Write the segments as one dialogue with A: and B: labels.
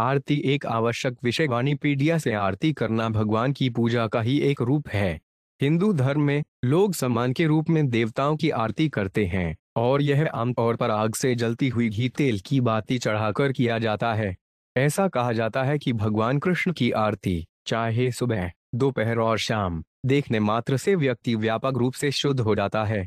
A: आरती एक आवश्यक विषय वाणीपीडिया से आरती करना भगवान की पूजा का ही एक रूप है हिंदू धर्म में लोग सम्मान के रूप में देवताओं की आरती करते हैं और यह आमतौर पर आग से जलती हुई घी तेल की बाती चढ़ाकर किया जाता है ऐसा कहा जाता है कि भगवान कृष्ण की आरती चाहे सुबह दोपहर और शाम देखने मात्र से व्यक्ति व्यापक रूप से शुद्ध हो जाता है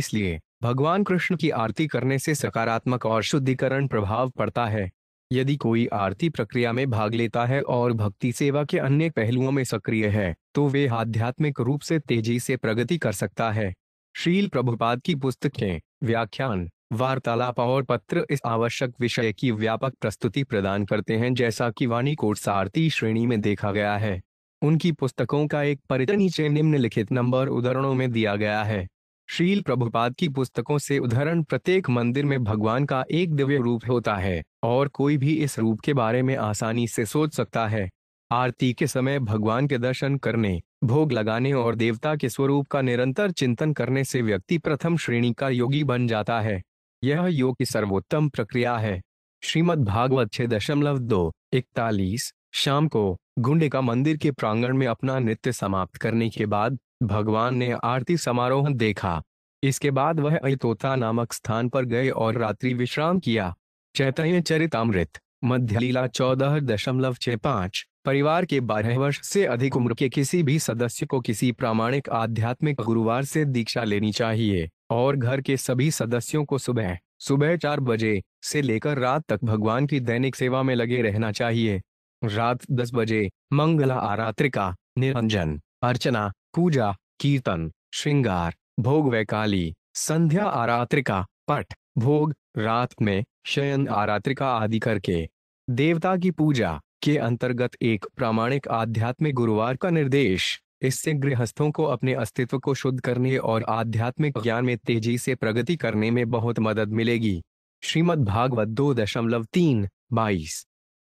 A: इसलिए भगवान कृष्ण की आरती करने से सकारात्मक और शुद्धिकरण प्रभाव पड़ता है यदि कोई आरती प्रक्रिया में भाग लेता है और भक्ति सेवा के अन्य पहलुओं में सक्रिय है तो वे आध्यात्मिक रूप से तेजी से प्रगति कर सकता है श्रील प्रभुपाद की पुस्तकें व्याख्यान वार्तालाप और पत्र इस आवश्यक विषय की व्यापक प्रस्तुति प्रदान करते हैं जैसा कि वाणी कोट सारती श्रेणी में देखा गया है उनकी पुस्तकों का एक परिचय नीचे निम्नलिखित नंबर उदाहरणों में दिया गया है श्रील प्रभुपाद की पुस्तकों से उदाहरण प्रत्येक मंदिर में भगवान का एक दिव्य रूप होता है और कोई भी इस रूप के बारे में आसानी से सोच सकता है आरती के समय भगवान के दर्शन करने भोग लगाने और देवता के स्वरूप का निरंतर चिंतन करने से व्यक्ति प्रथम श्रेणी का योगी बन जाता है यह योग की सर्वोत्तम प्रक्रिया है श्रीमद भागवत छह दशमलव दो इकतालीस शाम को गुंडे का मंदिर के प्रांगण में अपना नृत्य समाप्त करने के बाद भगवान ने आरती समारोह देखा इसके बाद वह अयतोता नामक स्थान पर गए और रात्रि विश्राम किया चैतन्य चरितमृत मध्यलीला चौदह दशमलव छह पांच परिवार के बारह वर्ष से अधिक उम्र के किसी भी सदस्य को किसी प्रामाणिक आध्यात्मिक गुरुवार से दीक्षा लेनी चाहिए और घर के सभी सदस्यों को सुबह सुबह चार बजे से लेकर रात तक भगवान की दैनिक सेवा में लगे रहना चाहिए रात दस बजे मंगला आरात्रिका निरंजन अर्चना पूजा कीर्तन श्रृंगार भोग वैकाली संध्या आरात्रिका पट भोग रात में शयन आरात्रिका आदि करके देवता की पूजा के अंतर्गत एक प्रामाणिक आध्यात्मिक गुरुवार का निर्देश इससे गृहस्थों को अपने अस्तित्व को शुद्ध करने और आध्यात्मिक ज्ञान में तेजी से प्रगति करने में बहुत मदद मिलेगी श्रीमद भागवत दो दशमलव तीन बाईस